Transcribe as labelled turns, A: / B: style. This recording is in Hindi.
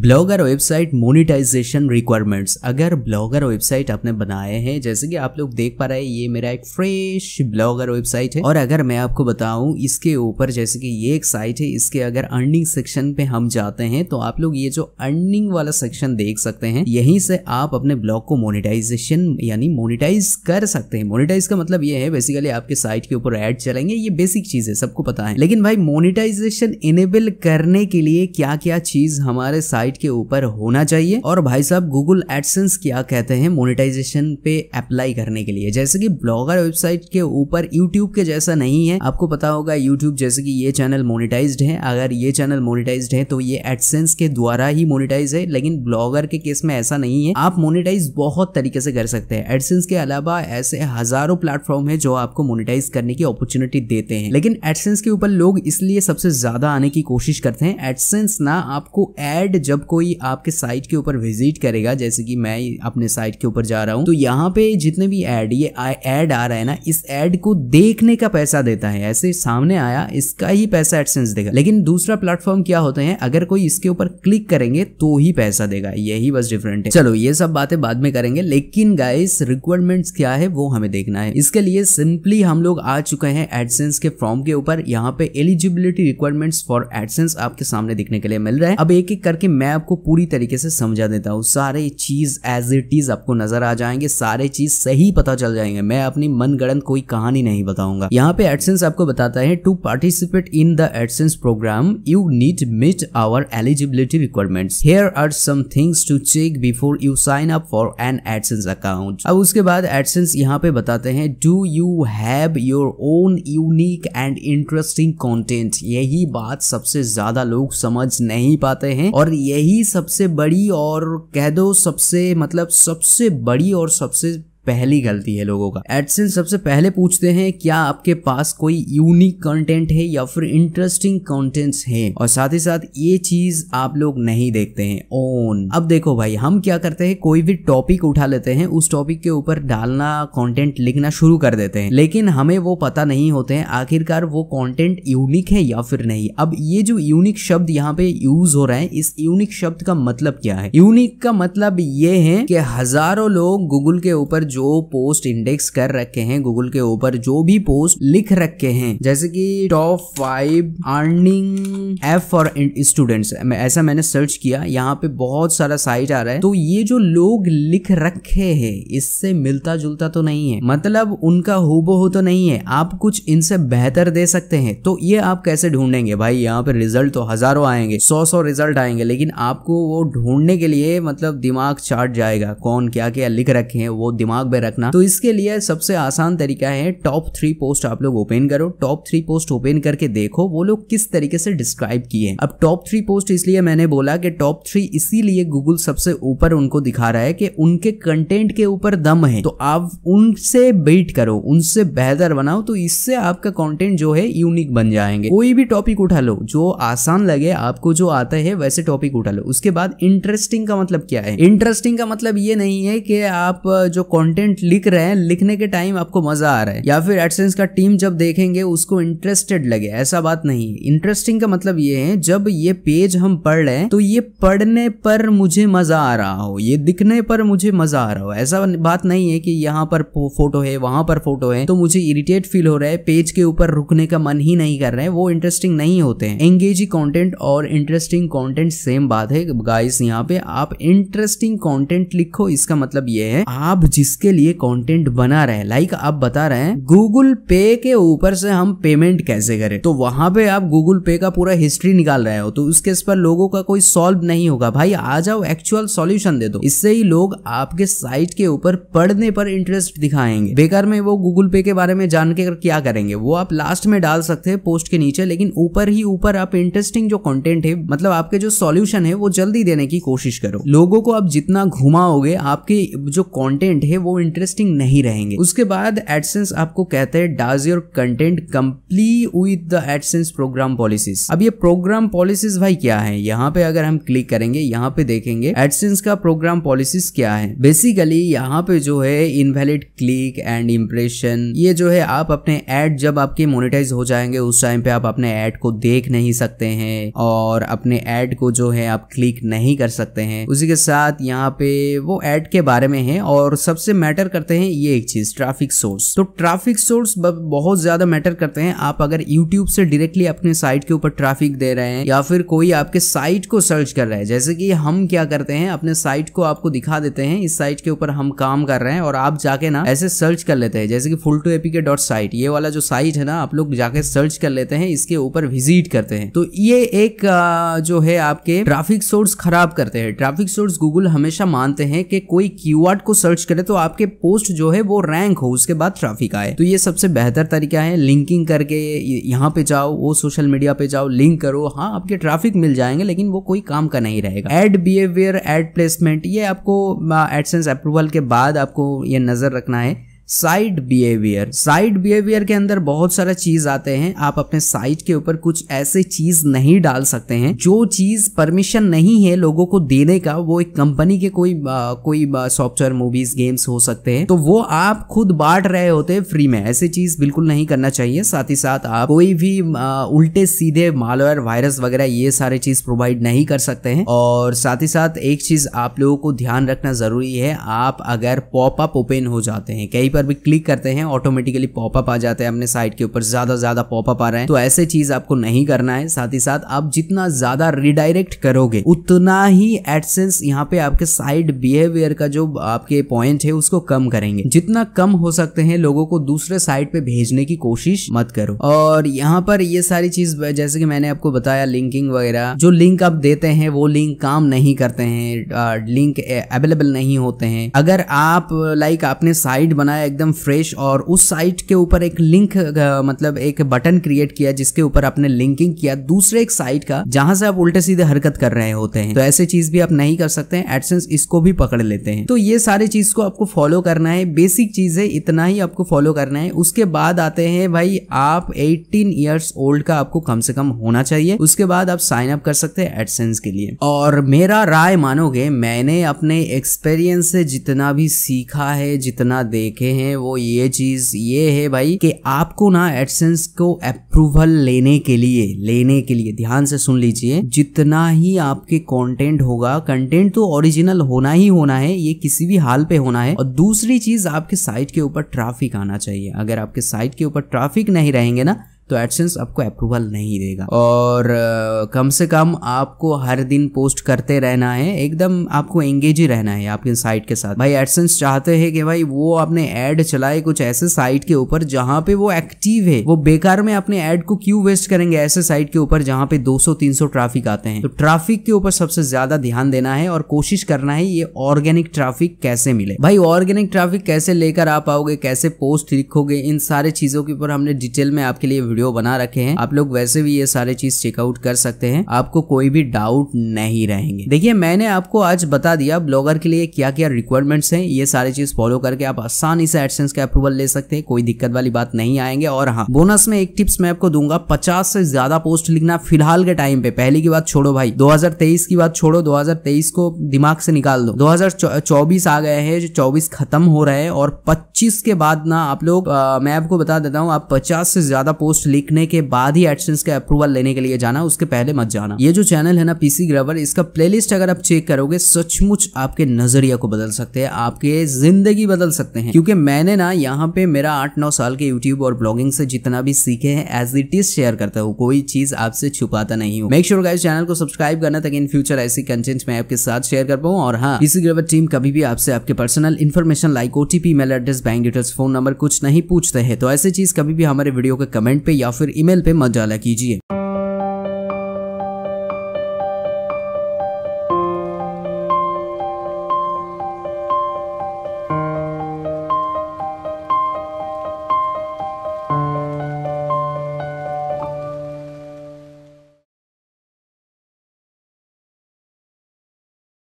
A: ब्लॉगर वेबसाइट मोनिटाइजेशन रिक्वायरमेंट्स अगर ब्लॉगर वेबसाइट आपने बनाए हैं जैसे कि आप लोग देख पा रहे हैं ये मेरा एक फ्रेश ब्लॉगर वेबसाइट है और अगर मैं आपको बताऊं इसके ऊपर जैसे कि ये एक साइट है इसके अगर अर्निंग सेक्शन पे हम जाते हैं तो आप लोग ये जो अर्निंग वाला सेक्शन देख सकते हैं यहीं से आप अपने ब्लॉग को मोनिटाइजेशन यानी मोनिटाइज कर सकते हैं मोनिटाइज का मतलब ये है बेसिकली आपके साइट के ऊपर एड चलेंगे ये बेसिक चीज है सबको पता है लेकिन भाई मोनिटाइजेशन इनेबल करने के लिए क्या क्या चीज हमारे साइट के ऊपर होना चाहिए और भाई साहब गूगल एडसेंस क्या कहते हैं मोनिटाइजेशन पे अप्लाई करने के लिए जैसे कि ब्लॉगर वेबसाइट के ऊपर यूट्यूब के जैसा नहीं है आपको पता होगा यूट्यूब जैसे कि ये चैनल मोनिटाइज है अगर ये चैनल मोनिटाइज है तो ये एडसेंस के द्वारा ही मोनिटाइज है लेकिन ब्लॉगर के केस में ऐसा नहीं है आप मोनिटाइज बहुत तरीके से कर सकते हैं एडसेंस के अलावा ऐसे हजारों प्लेटफॉर्म है जो आपको मोनिटाइज करने की अपॉर्चुनिटी देते हैं लेकिन एडसेंस के ऊपर लोग इसलिए सबसे ज्यादा आने की कोशिश करते हैं एडसेंस ना आपको एड जब कोई आपके साइट के ऊपर विजिट करेगा जैसे कि मैं अपने साइट के ऊपर जा रहा हूँ तो यहाँ पे जितने भी एड ये एड आ रहा है ना इस एड को देखने का पैसा देता है ऐसे सामने आया इसका ही पैसा एडसेंस देगा लेकिन दूसरा प्लेटफॉर्म क्या होते हैं अगर कोई इसके ऊपर क्लिक करेंगे तो ही पैसा देगा यही बस डिफरेंट है चलो ये सब बातें बाद में करेंगे लेकिन गाइस रिक्वायरमेंट्स क्या है वो हमें देखना है इसके लिए सिंपली हम लोग आ चुके हैं एडसेंस के फॉर्म के ऊपर यहाँ पे एलिजिबिलिटी रिक्वायरमेंट्स फॉर एडसेंस आपके सामने दिखने के लिए मिल रहा है अब एक एक करके मैं आपको पूरी तरीके से समझा देता हूँ सारे चीज़ एज इट इज़ आपको नज़र आ जाएंगे सारे चीज़ सही पता चल जाएंगे मैं अपनी मनगढ़ंत कोई कहानी नहीं बताऊंगा यहाँ पे एडसेंस आपको बताता है to participate in the AdSense program you need meet our eligibility requirement here are some things to check before you sign up for an AdSense account अब उसके बाद एडसेंस यहाँ पे बताते हैं do you have your own unique and interesting content यही बात सबसे ज्यादा लोग समझ नहीं पाते हैं और यही सबसे बड़ी और कह दो सबसे मतलब सबसे बड़ी और सबसे पहली गलती है लोगों का एडसिन सबसे पहले पूछते हैं क्या आपके पास कोई यूनिक कंटेंट है या फिर इंटरेस्टिंग कंटेंट्स हैं और साथ ही साथ ये चीज आप लोग नहीं देखते हैं ओन अब देखो भाई हम क्या करते हैं कोई भी टॉपिक उठा लेते हैं उस टॉपिक के ऊपर डालना कंटेंट लिखना शुरू कर देते हैं लेकिन हमें वो पता नहीं होते हैं आखिरकार वो कॉन्टेंट यूनिक है या फिर नहीं अब ये जो यूनिक शब्द यहाँ पे यूज हो रहा है इस यूनिक शब्द का मतलब क्या है यूनिक का मतलब ये है कि हजारों लोग गूगल के ऊपर जो पोस्ट इंडेक्स कर रखे हैं गूगल के ऊपर जो भी पोस्ट लिख रखे हैं जैसे कि top five earning app for students ऐसा मैंने सर्च किया यहाँ पे बहुत सारा साइट आ रहा है तो ये जो लोग लिख रखे हैं इससे मिलता जुलता तो नहीं है मतलब उनका हुबहू तो नहीं है आप कुछ इनसे बेहतर दे सकते हैं तो ये आप कैसे ढूंढेंगे भाई यहाँ पे रिजल्ट तो हजारों आएंगे सौ सौ रिजल्ट आएंगे लेकिन आपको वो ढूंढने के लिए मतलब दिमाग चाट जाएगा कौन क्या क्या लिख रखे हैं वो दिमाग दिमाग में रखना तो इसके लिए सबसे आसान तरीका है टॉप थ्री पोस्ट आप लोग ओपन करो टॉप थ्री पोस्ट ओपन करके देखो वो लोग किस तरीके से डिस्क्राइब किए अब टॉप थ्री पोस्ट इसलिए मैंने बोला कि टॉप थ्री इसीलिए गूगल सबसे ऊपर उनको दिखा रहा है कि उनके कंटेंट के ऊपर दम है तो आप उनसे बीट करो उनसे बेहतर बनाओ तो इससे आपका कंटेंट जो है यूनिक बन जाएंगे कोई भी टॉपिक उठा लो जो आसान लगे आपको जो आता है वैसे टॉपिक उठा लो उसके बाद इंटरेस्टिंग का मतलब क्या है इंटरेस्टिंग का मतलब ये नहीं है कि आप जो कॉन्टेंट कंटेंट लिख रहे हैं लिखने के टाइम आपको मजा आ रहा है या फिर एडसेंस का टीम जब देखेंगे उसको इंटरेस्टेड लगे ऐसा बात नहीं इंटरेस्टिंग का मतलब ये है जब ये पेज हम पढ़ रहे हैं तो ये पढ़ने पर मुझे मजा आ रहा हो ये दिखने पर मुझे मजा आ रहा हो ऐसा बात नहीं है कि यहाँ पर फोटो है वहां पर फोटो है तो मुझे इरिटेट फील हो रहा है पेज के ऊपर रुकने का मन ही नहीं कर रहे हैं वो इंटरेस्टिंग नहीं होते हैं एंगेजिंग कॉन्टेंट और इंटरेस्टिंग कॉन्टेंट सेम बात है गाइस यहाँ पे आप इंटरेस्टिंग कॉन्टेंट लिखो इसका मतलब ये है आप जिस इसके लिए कंटेंट बना रहे हैं लाइक आप बता रहे हैं गूगल पे के ऊपर से हम पेमेंट कैसे करें तो वहां पे आप गूगल पे का पूरा हिस्ट्री निकाल रहे हो तो उस केस पर लोगों का कोई सॉल्व नहीं होगा भाई आ जाओ एक्चुअल सॉल्यूशन दे दो इससे ही लोग आपके साइट के ऊपर पढ़ने पर इंटरेस्ट दिखाएंगे बेकार में वो गूगल पे के बारे में जान के क्या करेंगे वो आप लास्ट में डाल सकते हैं पोस्ट के नीचे लेकिन ऊपर ही ऊपर आप इंटरेस्टिंग जो कंटेंट है मतलब आपके जो सॉल्यूशन है वो जल्दी देने की कोशिश करो लोगों को आप जितना घुमाओगे आपके जो कंटेंट है वो वो इंटरेस्टिंग नहीं रहेंगे उसके बाद एडसेंस आपको कहते हैं does your content comply with the AdSense program policies अब ये प्रोग्राम पॉलिसीज भाई क्या है यहाँ पे अगर हम क्लिक करेंगे यहाँ पे देखेंगे एडसेंस का प्रोग्राम पॉलिसीज क्या है बेसिकली यहाँ पे जो है इनवैलिड क्लिक एंड इम्प्रेशन ये जो है आप अपने एड जब आपके मोनिटाइज हो जाएंगे उस टाइम पे आप अपने एड को देख नहीं सकते हैं और अपने एड को जो है आप क्लिक नहीं कर सकते हैं उसी के साथ यहाँ पे वो एड के बारे में है और सबसे मैटर करते हैं ये एक चीज ट्रैफिक सोर्स तो ट्रैफिक सोर्स बहुत ज्यादा मैटर करते हैं आप अगर यूट्यूब से डायरेक्टली अपने साइट के ऊपर ट्रैफिक दे रहे हैं या फिर कोई आपके साइट को सर्च कर रहा है जैसे कि हम क्या करते हैं अपने साइट को आपको दिखा देते हैं इस साइट के ऊपर हम काम कर रहे हैं और आप जाके ना ऐसे सर्च कर लेते हैं जैसे कि फुल टू एपी के डॉट साइट ये वाला जो साइट है ना आप लोग जाके सर्च कर लेते हैं इसके ऊपर विजिट करते हैं तो ये एक जो है आपके ट्रैफिक सोर्स खराब करते हैं ट्रैफिक सोर्स गूगल हमेशा मानते हैं कि कोई की को सर्च करे तो आप आपके पोस्ट जो है वो रैंक हो उसके बाद ट्रैफिक आए तो ये सबसे बेहतर तरीका है लिंकिंग करके यहाँ पे जाओ वो सोशल मीडिया पे जाओ लिंक करो हाँ आपके ट्रैफिक मिल जाएंगे लेकिन वो कोई काम का नहीं रहेगा एड बिहेवियर एड प्लेसमेंट ये आपको एडसेंस अप्रूवल के बाद आपको ये नजर रखना है साइड बिहेवियर साइड बिहेवियर के अंदर बहुत सारा चीज आते हैं आप अपने साइट के ऊपर कुछ ऐसे चीज नहीं डाल सकते हैं जो चीज परमिशन नहीं है लोगों को देने का वो एक कंपनी के कोई आ, कोई सॉफ्टवेयर मूवीज गेम्स हो सकते हैं तो वो आप खुद बांट रहे होते हैं फ्री में ऐसी चीज बिल्कुल नहीं करना चाहिए साथ ही साथ आप कोई भी आ, उल्टे सीधे मालवेयर वायरस वगैरह ये सारे चीज प्रोवाइड नहीं कर सकते हैं और साथ ही साथ एक चीज आप लोगों को ध्यान रखना जरूरी है आप अगर पॉपअप ओपन हो जाते हैं कहीं पर पर भी क्लिक करते हैं ऑटोमेटिकली पॉपअप आ जाते हैं अपने साइट के ऊपर ज़्यादा ज़्यादा पॉपअप आ रहे हैं तो ऐसे चीज़ आपको नहीं करना है साथ ही साथ आप जितना ज़्यादा रिडायरेक्ट करोगे उतना ही एडसेंस यहाँ पे आपके साइड बिहेवियर का जो आपके पॉइंट है उसको कम करेंगे जितना कम हो सकते हैं लोगों को दूसरे साइट पे भेजने की कोशिश मत करो और यहाँ पर ये सारी चीज जैसे कि मैंने आपको बताया लिंकिंग वगैरह जो लिंक आप देते हैं वो लिंक काम नहीं करते हैं लिंक अवेलेबल नहीं होते हैं अगर आप लाइक आपने साइट बनाया एकदम फ्रेश और उस साइट के ऊपर एक लिंक मतलब एक बटन क्रिएट किया जिसके ऊपर आपने लिंकिंग किया दूसरे एक साइट का जहां से आप उल्टे सीधे हरकत कर रहे होते हैं तो ऐसे चीज भी आप नहीं कर सकते हैं एडसेंस इसको भी पकड़ लेते हैं तो ये सारी चीज को आपको फॉलो करना है बेसिक चीज है इतना ही आपको फॉलो करना है उसके बाद आते हैं भाई आप एटीन ईयर्स ओल्ड का आपको कम से कम होना चाहिए उसके बाद आप साइन अप कर सकते हैं एडसेंस के लिए और मेरा राय मानोगे मैंने अपने एक्सपीरियंस से जितना भी सीखा है जितना देखे हैं वो ये चीज़ ये है भाई कि आपको ना एडसेंस को अप्रूवल लेने के लिए लेने के लिए ध्यान से सुन लीजिए जितना ही आपके कंटेंट होगा कंटेंट तो ओरिजिनल होना ही होना है ये किसी भी हाल पे होना है और दूसरी चीज आपके साइट के ऊपर ट्राफिक आना चाहिए अगर आपके साइट के ऊपर ट्राफिक नहीं रहेंगे ना तो एडसेंस आपको अप्रूवल नहीं देगा और कम से कम आपको हर दिन पोस्ट करते रहना है एकदम आपको एंगेज ही रहना है आपके साइट के साथ भाई एडसेंस चाहते हैं कि भाई वो आपने एड चलाए कुछ ऐसे साइट के ऊपर जहां पे वो एक्टिव है वो बेकार में अपने एड को क्यों वेस्ट करेंगे ऐसे साइट के ऊपर जहाँ पे 200-300 ट्रैफिक आते हैं तो ट्रैफिक के ऊपर सबसे ज्यादा ध्यान देना है और कोशिश करना है ये ऑर्गेनिक ट्रैफिक कैसे मिले भाई ऑर्गेनिक ट्रैफिक कैसे लेकर आप आओगे कैसे पोस्ट लिखोगे इन सारे चीजों के ऊपर हमने डिटेल में आपके लिए वीडियो बना रखे हैं आप लोग वैसे भी ये सारे चीज चेकआउट कर सकते हैं आपको कोई भी डाउट नहीं रहेंगे देखिए मैंने आपको आज बता दिया ब्लॉगर के लिए क्या क्या रिक्वायरमेंट्स हैं ये सारी चीज फॉलो करके आप आसानी से एडसेंस का अप्रूवल ले सकते हैं कोई दिक्कत वाली बात नहीं आएंगे और हाँ बोनस में एक टिप्स मैं आपको दूंगा पचास से ज्यादा पोस्ट लिखना फिलहाल के टाइम पे पहले की बात छोड़ो भाई दो की बात छोड़ो दो को दिमाग से निकाल दो 2024 आ गए हैं जो चौबीस खत्म हो रहे हैं और पच्चीस के बाद ना आप लोग मैं आपको बता देता हूँ आप पचास से ज्यादा पोस्ट पोस्ट लिखने के बाद ही एडसेंस का अप्रूवल लेने के लिए जाना उसके पहले मत जाना ये जो चैनल है ना पीसी ग्रवर इसका प्ले अगर आप चेक करोगे सचमुच आपके नजरिया को बदल सकते हैं आपके जिंदगी बदल सकते हैं क्योंकि मैंने ना यहाँ पे मेरा आठ नौ साल के यूट्यूब और ब्लॉगिंग से जितना भी सीखे हैं एज इट इज शेयर करता हूँ कोई चीज आपसे छुपाता नहीं हूँ मेक श्योर गाइस चैनल को सब्सक्राइब करना ताकि इन फ्यूचर ऐसी कंटेंट मैं आपके साथ शेयर कर पाऊँ और हाँ पीसी ग्रवर टीम कभी भी आपसे आपके personal information like OTP mail address bank details phone number कुछ नहीं पूछते हैं तो ऐसी चीज कभी भी हमारे वीडियो के कमेंट पे पे या फिर ईमेल पे मत डाला कीजिए